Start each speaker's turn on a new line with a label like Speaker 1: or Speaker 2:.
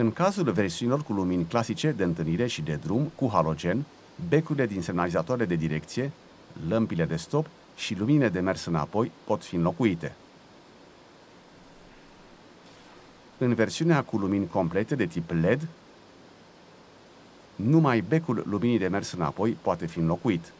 Speaker 1: În cazul versiunilor cu lumini clasice de întâlnire și de drum cu halogen, becurile din semnalizatoare de direcție, lămpile de stop și lumine de mers înapoi pot fi înlocuite. În versiunea cu lumini complete de tip LED, numai becul luminii de mers înapoi poate fi înlocuit.